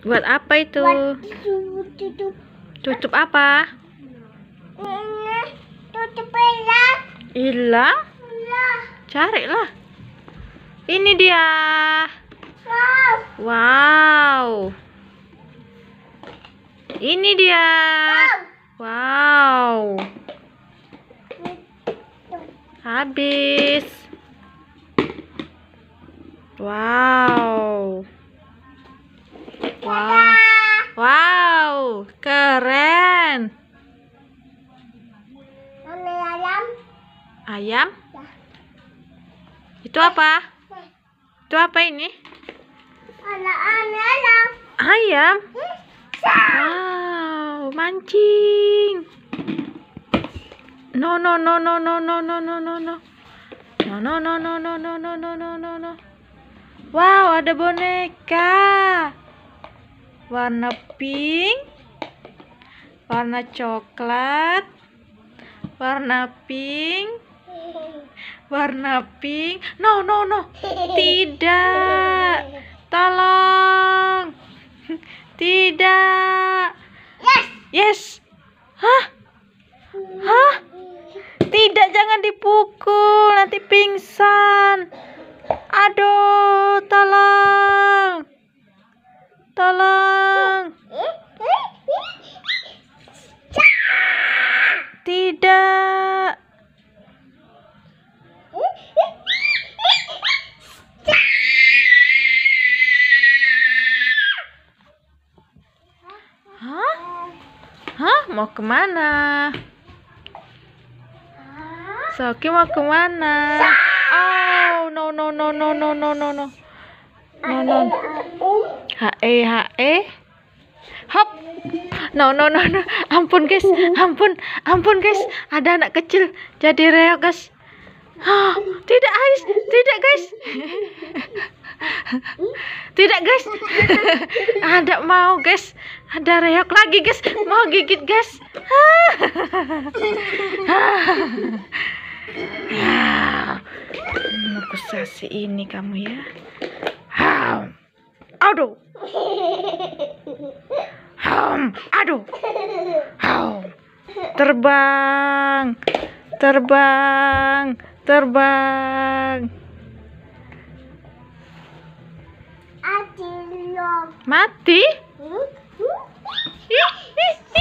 Buat apa itu? tutup. Tutup apa? Tutup ilah. hilang Carilah. Ini dia. Wow. Ini dia. wow. Habis. Wow. Wow. Wow, keren. Ini ayam. Ayam? Itu apa? Itu apa ini? Ayam. Ayam. Wow, mancing. No, no, no, no, no, no, no, no, no, no. No, no, no, no, no, no, no, no, no, no. Wow, ada boneka warna pink warna coklat warna pink warna pink no no no tidak tolong tidak yes hah hah tidak jangan dipukul nanti pingsan aduh tolong tolong Hah? Hah? Mau kemana? Soki mau kemana? Oh, no no no no no no no no. No no. H E H E. Hop. No no no no. Ampun guys, ampun, ampun guys. Ada anak kecil jadi no, guys tidak guys, tidak guys. Tidak guys. Ada mau guys. Ada reok lagi guys. Mau gigit guys. aku Kusasi ini kamu ya. Aduh. Hum, aduh. Hum. Terbang. Terbang terbang. Ya. Mati. Mati?